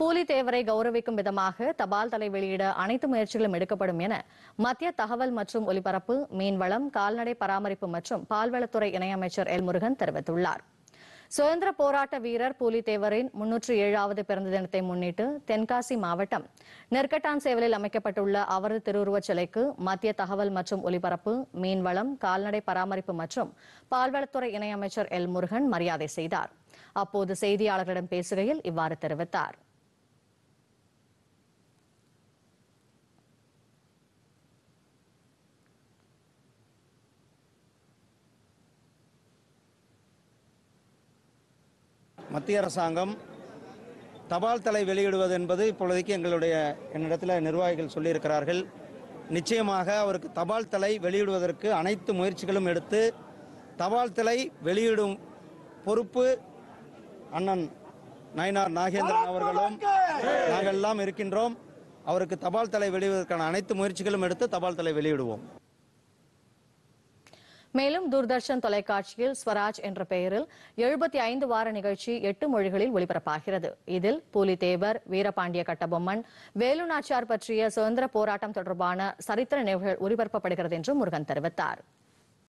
கூலி தேவரை கௌரவிக்கும் விதமாக தபால் தலை வெளியிட அனைத்து முயற்சிகளும் எடுக்கப்படும் என மத்திய தகவல் மற்றும் ஒலிபரப்பு மீன்வளம் கால்நடை பராமரிப்பு மற்றும் பால்வளத்துறை இணையமைச்சர் எல் முருகன் தெரிவித்துள்ளார் சுதந்திர போராட்ட வீரர் புலித்தேவரின் முன்னூற்று ஏழாவது பிறந்த தினத்தை முன்னிட்டு தென்காசி மாவட்டம் நெற்கட்டான் சேவலில் அமைக்கப்பட்டுள்ள அவரது திருவுருவச் சிலைக்கு மத்திய தகவல் மற்றும் ஒலிபரப்பு மீன்வளம் கால்நடை பராமரிப்பு மற்றும் பால்வளத்துறை இணையமைச்சர் எல் முருகன் மரியாதை செய்தார் அப்போது செய்தியாளர்களிடம் பேசுகையில் இவ்வாறு தெரிவித்தாா் மத்திய அரசாங்கம் தபால் தலை வெளியிடுவது என்பது இப்பொழுதைக்கு எங்களுடைய என்னிடத்தில் நிர்வாகிகள் சொல்லியிருக்கிறார்கள் நிச்சயமாக அவருக்கு தபால் தலை வெளியிடுவதற்கு அனைத்து முயற்சிகளும் எடுத்து தபால் தலை வெளியிடும் பொறுப்பு அண்ணன் நயினார் நாகேந்திரன் அவர்களும் நாங்கள் எல்லாம் இருக்கின்றோம் அவருக்கு தபால் தலை வெளியிடுவதற்கான அனைத்து முயற்சிகளும் எடுத்து தபால் தலை வெளியிடுவோம் மேலும் தூர்தர்ஷன் தொலைக்காட்சியில் ஸ்வராஜ் என்ற பெயரில் எழுபத்தி ஐந்து வார நிகழ்ச்சி எட்டு மொழிகளில் ஒளிபரப்பாகிறது இதில் பூலித்தேவர் வீரபாண்டிய கட்டபொம்மன் வேலுநாச்சியார் பற்றிய சுதந்திர போராட்டம் தொடர்பான சரித்திர நினைவுகள் ஒளிபரப்பப்படுகிறது என்றும் முருகன் தெரிவித்தாா்